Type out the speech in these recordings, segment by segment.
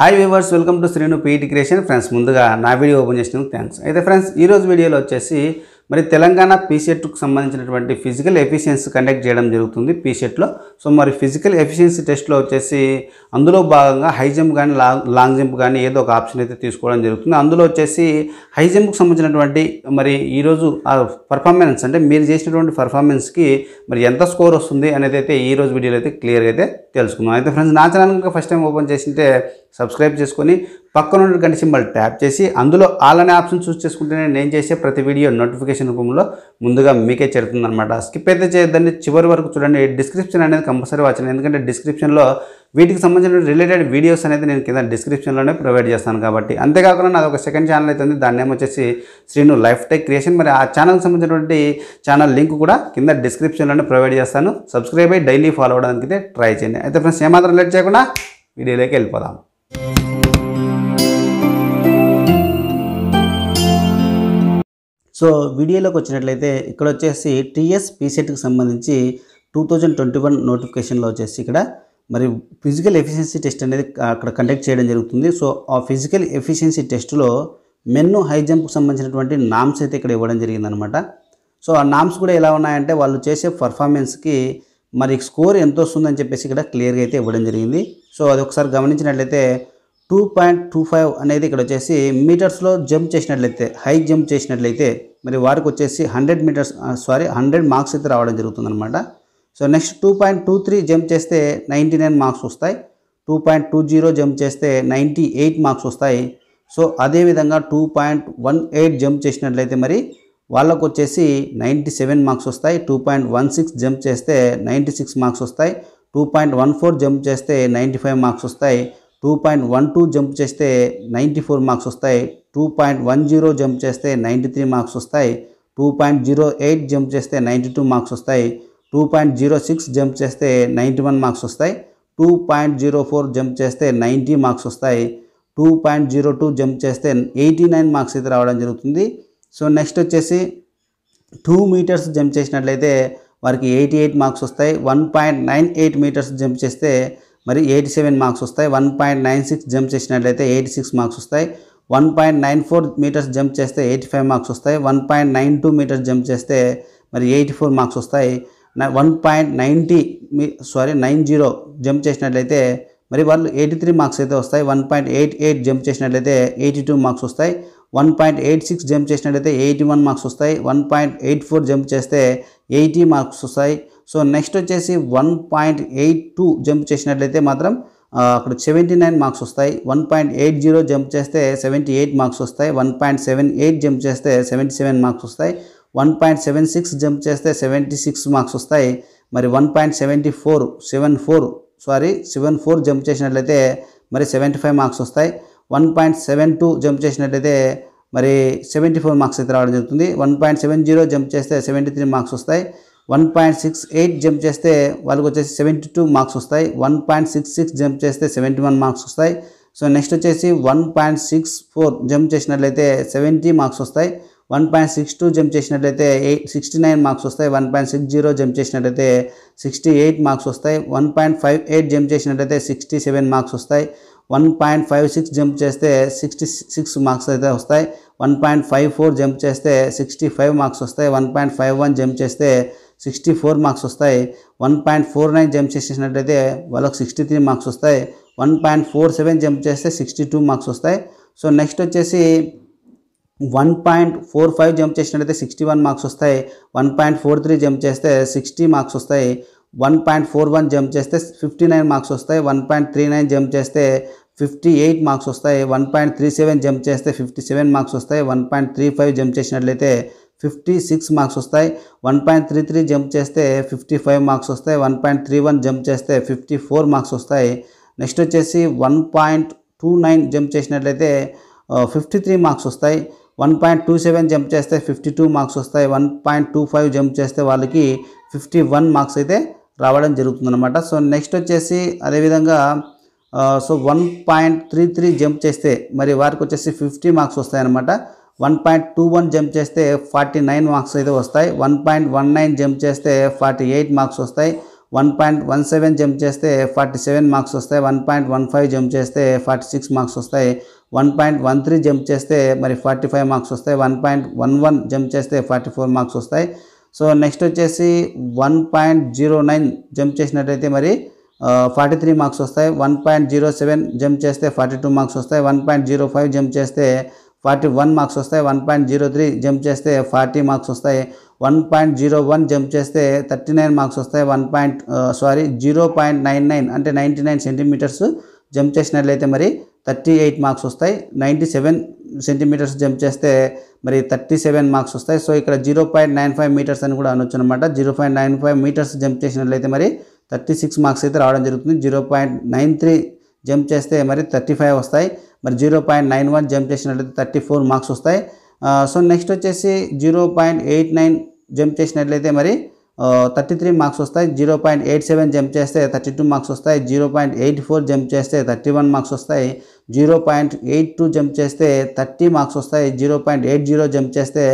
hi viewers welcome to Srinu PET creation friends ముందుగా నా video open చేసినందుకు థ్యాంక్స్ అయితే ఫ్రెండ్స్ ఈరోజు వీడియోలో వచ్చేసి మరి తెలంగాణ పీసెట్కు సంబంధించినటువంటి ఫిజికల్ ఎఫిషియన్సీ కండక్ట్ చేయడం జరుగుతుంది పీసెట్లో సో మరి ఫిజికల్ ఎఫిషియన్సీ టెస్ట్లో వచ్చేసి అందులో భాగంగా హై జంప్ కానీ లాంగ్ లాంగ్ జంప్ కానీ ఏదో ఒక ఆప్షన్ అయితే తీసుకోవడం జరుగుతుంది అందులో వచ్చేసి హై జంప్కి సంబంధించినటువంటి మరి ఈరోజు ఆ పర్ఫార్మెన్స్ అంటే మీరు చేసినటువంటి పర్ఫార్మెన్స్కి మరి ఎంత స్కోర్ వస్తుంది అనేది అయితే ఈరోజు వీడియోలో అయితే క్లియర్గా అయితే తెలుసుకుందాం అయితే ఫ్రెండ్స్ నా ఛానల్ కనుక ఫస్ట్ టైం ఓపెన్ చేసింటే సబ్స్క్రైబ్ చేసుకొని పక్కన ఉన్న గంట సింబల్ ట్యాప్ చేసి అందులో అనే ఆప్షన్ చూస్ చేసుకుంటేనే నేను చేసే ప్రతి వీడియో నోటిఫికేషన్ రూపంలో ముందుగా మీకే చేరుతుందన్నమాట స్కిప్ అయితే చేయొద్దని చివరి వరకు చూడండి డిస్క్రిప్షన్ అనేది కంపల్సరీ వచ్చాను ఎందుకంటే డిస్క్రిప్షన్లో వీటికి సంబంధించిన రిలేటెడ్ వీడియోస్ అనేది నేను కింద డిస్క్రిప్షన్లోనే ప్రొవైడ్ చేస్తాను కాబట్టి అంతేకాకుండా నాది ఒక సెకండ్ ఛానల్ అయితే ఉంది దాని వచ్చేసి శ్రీను లైఫ్ టెక్ క్రియేషన్ మరి ఆ ఛానల్కి సంబంధించినటువంటి ఛానల్ లింక్ కూడా కింద డిస్క్రిప్షన్లోనే ప్రొవైడ్ చేస్తాను సబ్స్క్రైబ్ అయ్యి డైలీ ఫాలో అవడానికి ట్రై చేయండి అయితే ఫ్రెండ్స్ ఏమాత్రం లేట్ చేయకుండా వీడియోలోకి వెళ్ళిపోదాం సో వీడియోలోకి వచ్చినట్లయితే ఇక్కడ వచ్చేసి టీఎస్ పీసెట్కి సంబంధించి టూ థౌజండ్ ట్వంటీ వన్ నోటిఫికేషన్లో వచ్చేసి ఇక్కడ మరి ఫిజికల్ ఎఫిషియన్సీ టెస్ట్ అనేది అక్కడ కండక్ట్ చేయడం జరుగుతుంది సో ఆ ఫిజికల్ ఎఫిషియన్సీ టెస్ట్లో మెన్ను హై జంప్కి సంబంధించినటువంటి నామ్స్ అయితే ఇక్కడ ఇవ్వడం జరిగిందనమాట సో ఆ నామ్స్ కూడా ఎలా ఉన్నాయంటే వాళ్ళు చేసే పర్ఫార్మెన్స్కి మరి స్కోర్ ఎంత వస్తుందని చెప్పేసి ఇక్కడ క్లియర్గా అయితే ఇవ్వడం జరిగింది సో అది ఒకసారి గమనించినట్లయితే టూ పాయింట్ టూ ఫైవ్ అనేది ఇక్కడ వచ్చేసి మీటర్స్లో జంప్ చేసినట్లయితే హై జంప్ చేసినట్లయితే మరి వారికి వచ్చేసి hundred metres sorry hundred marks అయితే రావడం అనమాట so next two point two three jump చేస్తే నైంటీ నైన్ మార్క్స్ వస్తాయి two point two zero jump చేస్తే నైంటీ ఎయిట్ మార్క్స్ వస్తాయి సో అదేవిధంగా two point one eight jump చేసినట్లయితే మరి వాళ్ళకు వచ్చేసి నైంటీ సెవెన్ మార్క్స్ వస్తాయి two point one six jump చేస్తే నైంటీ సిక్స్ మార్క్స్ వస్తాయి two point one four jump చేస్తే నైంటీ ఫైవ్ మార్క్స్ వస్తాయి two point one two jump చేస్తే నైంటీ ఫోర్ మార్క్స్ వస్తాయి two point one zero jump చేస్తే ninety three marks వస్తాయి two point zero eight jump చేస్తే ninety two marks వస్తాయి two point zero six jump చేస్తే ninety one marks వస్తాయి two point zero four jump చేస్తే ninety marks వస్తాయి two point zero two jump చేస్తే eighty nine marks అయితే రావడం జరుగుతుంది సో నెక్స్ట్ వచ్చేసి టూ మీటర్స్ జంప్ చేసినట్లయితే వారికి ఎయిటీ ఎయిట్ మార్క్స్ వస్తాయి one point nine eight metres jump చేస్తే మరి ఎయిటీ సెవెన్ మార్క్స్ వస్తాయి one point nine six jump చేసినట్లయితే ఎయిటీ సిక్స్ మార్క్స్ వస్తాయి one point nine four metres jump చేస్తే ఎయిటీ ఫైవ్ మార్క్స్ వస్తాయి one point nine two metres jump చేస్తే మరి eighty four marks వస్తాయి one point ninety me sorry nine zero jump చేసినట్లయితే మరి వాళ్ళు ఎయిటీ త్రీ మార్క్స్ అయితే వస్తాయి one point eight eight jump చేసినట్లయితే ఎయిటీ టూ మార్క్స్ వస్తాయి one point eight six jump చేసినట్లయితే ఎయిటీ వన్ మార్క్స్ వస్తాయి one point eight four jump చేస్తే ఎయిటీ మార్క్స్ వస్తాయి సో నెక్స్ట్ వచ్చేసి one point eight two jump చేసినట్లయితే మాత్రం అక్కడ సెవెంటీ నైన్ మార్క్స్ వస్తాయి one point eight zero jump చేస్తే సెవెంటీ ఎయిట్ మార్క్స్ వస్తాయి one point seven eight jump చేస్తే సెవెంటీ సెవెన్ మార్క్స్ వస్తాయి one point seven six jump చేస్తే సెవెంటీ సిక్స్ మార్క్స్ వస్తాయి మరి one point seventy four seven four sorry seven four jump చేసినట్లయితే మరి seventy five marks వస్తాయి one point seven two jump చేసినట్లయితే మరి సెవెంటీ ఫోర్ మార్క్స్ అయితే రావడం జరుగుతుంది one point seven zero jump చేస్తే సెవెంటీ త్రీ మార్క్స్ వస్తాయి one point six eight jump చేస్తే వాళ్ళకి వచ్చేసి సెవెంటీ టూ మార్క్స్ వస్తాయి one point six six jump చేస్తే సెవెంటీ వన్ మార్క్స్ వస్తాయి సో నెక్స్ట్ వచ్చేసి one point six four jump చేసినట్లయితే సెవెంటీ మార్క్స్ వస్తాయి one point six two jump చేసినట్లయితే ఎయిట్ సిక్స్టీ నైన్ మార్క్స్ వస్తాయి one point six zero jump చేసినట్లయితే sixty eight marks వస్తాయి one point five eight jump చేసినట్లయితే sixty seven marks వస్తాయి one point five six jump చేస్తే sixty six marks అయితే వస్తాయి one point five four jump చేస్తే sixty five marks వస్తాయి one point five one jump చేస్తే sixty four marks వస్తాయి one point four nine jump చేసినట్టయితే వాళ్ళకి సిక్స్టీ త్రీ మార్క్స్ వస్తాయి one point four seven jump చేస్తే సిక్స్టీ టూ మార్క్స్ వస్తాయి so next వచ్చేసి one point four five jump చేసినట్టయితే sixty one marks వస్తాయి one point four three jump చేస్తే sixty marks వస్తాయి one point four one jump చేస్తే fifty nine marks వస్తాయి one point three nine jump చేస్తే fifty eight marks వస్తాయి one point three seven jump చేస్తే fifty seven marks వస్తాయి one point three five jump చేసినట్లయితే fifty six marks వస్తాయి one point three three jump చేస్తే fifty five marks వస్తాయి one point three one jump చేస్తే fifty four marks వస్తాయి next వచ్చేసి one point two nine jump చేసినట్లయితే fifty three marks వస్తాయి one point two seven jump చేస్తే fifty two marks వస్తాయి one point two five jump చేస్తే వాళ్ళకి ఫిఫ్టీ వన్ మార్క్స్ అయితే రావడం జరుగుతుందన్నమాట సో నెక్స్ట్ వచ్చేసి అదేవిధంగా so one point three three jump చేస్తే మరి వారికి వచ్చేసి ఫిఫ్టీ మార్క్స్ వస్తాయన్నమాట one point two one jump చేస్తే ఫార్టీ నైన్ మార్క్స్ అయితే వస్తాయి one point one nine jump చేస్తే ఫార్టీ ఎయిట్ మార్క్స్ వస్తాయి one point one seven jump చేస్తే ఫార్టీ సెవెన్ మార్క్స్ వస్తాయి one point one five jump చేస్తే forty six marks వస్తాయి one point one three jump చేస్తే మరి ఫార్టీ ఫైవ్ మార్క్స్ వస్తాయి one point one one jump చేస్తే forty four marks వస్తాయి so next వచ్చేసి one point zero nine jump చేసినట్టయితే మరి ఫార్టీ త్రీ మార్క్స్ వస్తాయి one point zero seven jump చేస్తే ఫార్టీ టూ మార్క్స్ వస్తాయి one point zero five jump చేస్తే forty one marks వస్తాయి one point zero three jump చేస్తే forty marks వస్తాయి one point zero one jump చేస్తే thirty nine marks వస్తాయి one point sorry zero point nine nine అంటే ninety nine centimetres jump చేసినట్లయితే మరి thirty eight marks వస్తాయి ninety seven centimetres jump చేస్తే మరి థర్టీ సెవెన్ మార్క్స్ వస్తాయి సో ఇక్కడ zero point nine five metres అని కూడా అనొచ్చు అనమాట zero point nine five metres jump చేసినట్లయితే మరి థర్టీ సిక్స్ మార్క్స్ అయితే రావడం జరుగుతుంది zero point nine three jump చేస్తే మరి థర్టీ ఫైవ్ వస్తాయి మరి zero point nine one jump చేసినట్లయితే థర్టీ ఫోర్ మార్క్స్ వస్తాయి సో నెక్స్ట్ వచ్చేసి zero point eight nine jump చేసినట్లయితే మరి థర్టీ త్రీ మార్క్స్ వస్తాయి zero point eight seven jump చేస్తే థర్టీ టూ మార్క్స్ వస్తాయి zero point eight four jump చేస్తే thirty one marks వస్తాయి zero point eight two jump చేస్తే thirty marks వస్తాయి zero point eight zero jump చేస్తే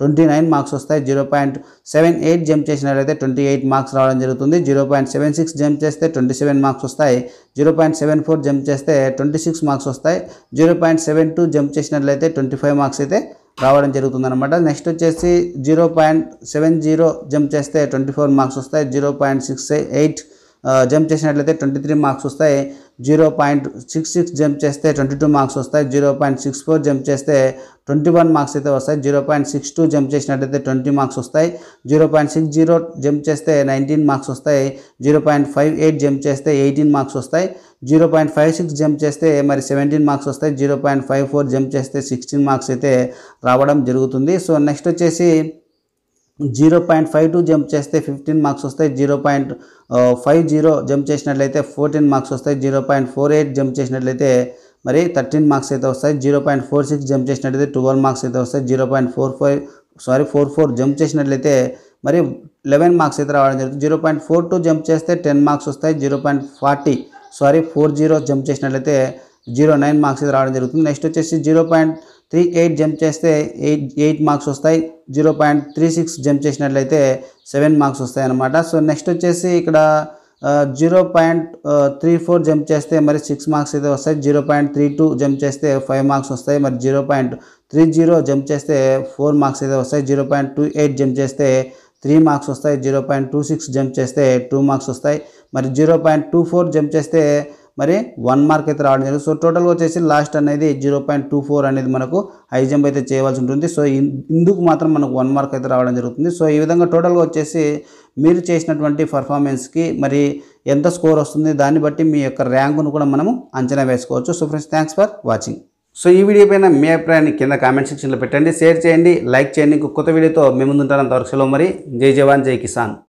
twenty nine marks వస్తాయి zero point seven eight jump చేసినట్లయితే twenty eight marks రావడం జరుగుతుంది zero point seven six jump చేస్తే twenty seven marks వస్తాయి zero point seven four jump చేస్తే twenty six marks వస్తాయి zero point seven two jump చేసినట్లయితే twenty five marks అయితే రావడం జరుగుతుందన్నమాట నెక్స్ట్ వచ్చేసి zero point seven zero jump చేస్తే ట్వంటీ ఫోర్ మార్క్స్ వస్తాయి zero point six eight jump చేసినట్లయితే ట్వంటీ త్రీ మార్క్స్ వస్తాయి zero point six six jump చేస్తే ట్వంటీ టూ మార్క్స్ వస్తాయి zero point six four jump చేస్తే ట్వంటీ వన్ మార్క్స్ అయితే వస్తాయి zero point six two jump చేసినట్లయితే twenty marks వస్తాయి zero point six zero jump చేస్తే nineteen marks వస్తాయి zero point five eight jump చేస్తే ఎయిటీన్ మార్క్స్ వస్తాయి zero point five six jump చేస్తే మరి సెవెంటీన్ మార్క్స్ వస్తాయి zero point five four jump చేస్తే సిక్స్టీన్ మార్క్స్ అయితే రావడం జరుగుతుంది సో నెక్స్ట్ వచ్చేసి 0.52 జంప్ చేస్తే 15 మార్క్స్ వస్తాయి 0.50 జంప్ చేసినట్లయితే 14 మార్క్స్ వస్తాయి 0.48 జంప్ చేసినట్లయితే మరి 13 మార్క్స్ ఏదో వస్తాయి 0.46 జంప్ చేసినట్లయితే 12 మార్క్స్ ఏదో వస్తాయి 0.45 సారీ 44 జంప్ చేసినట్లయితే మరి 11 మార్క్స్ ఏదరావడం జరుగుతుంది 0.42 జంప్ చేస్తే 10 మార్క్స్ వస్తాయి 0.40 సారీ 40 జంప్ చేసినట్లయితే జీరో నైన్ మార్క్స్ రావడం జరుగుతుంది నెక్స్ట్ వచ్చేసి zero point three eight jump చేస్తే ఎయిట్ ఎయిట్ మార్క్స్ వస్తాయి zero point three six jump చేసినట్లయితే సెవెన్ మార్క్స్ వస్తాయి అన్నమాట సో నెక్స్ట్ వచ్చేసి ఇక్కడ zero point three four jump చేస్తే మరి సిక్స్ మార్క్స్ అయితే వస్తాయి zero point three two jump చేస్తే ఫైవ్ మార్క్స్ వస్తాయి మరి zero point three zero jump చేస్తే ఫోర్ మార్క్స్ అయితే వస్తాయి zero point two eight jump చేస్తే త్రీ మార్క్స్ వస్తాయి zero point two six jump చేస్తే టూ మార్క్స్ వస్తాయి మరి zero point two four jump చేస్తే మరి వన్ మార్క్ అయితే రావడం జరిగింది సో టోటల్గా వచ్చేసి లాస్ట్ అనేది జీరో పాయింట్ టూ ఫోర్ అనేది మనకు హై జంప్ అయితే చేయవలసి ఉంటుంది సో ఇందుకు మాత్రం మనకు వన్ మార్క్ అయితే రావడం జరుగుతుంది సో ఈ విధంగా టోటల్గా వచ్చేసి మీరు చేసినటువంటి పర్ఫార్మెన్స్కి మరి ఎంత స్కోర్ వస్తుంది దాన్ని బట్టి మీ యొక్క ర్యాంకును కూడా మనము అంచనా వేసుకోవచ్చు so friends thanks for watching so ఈ వీడియో పైన మీ అభిప్రాయాన్ని కింద కామెంట్ సెక్షన్లో పెట్టండి షేర్ చేయండి లైక్ చేయండి కొత్త వీడియోతో మేము ముందుంటారంత వరకు సెలవు మరి జై జవాన్ జై కిసాన్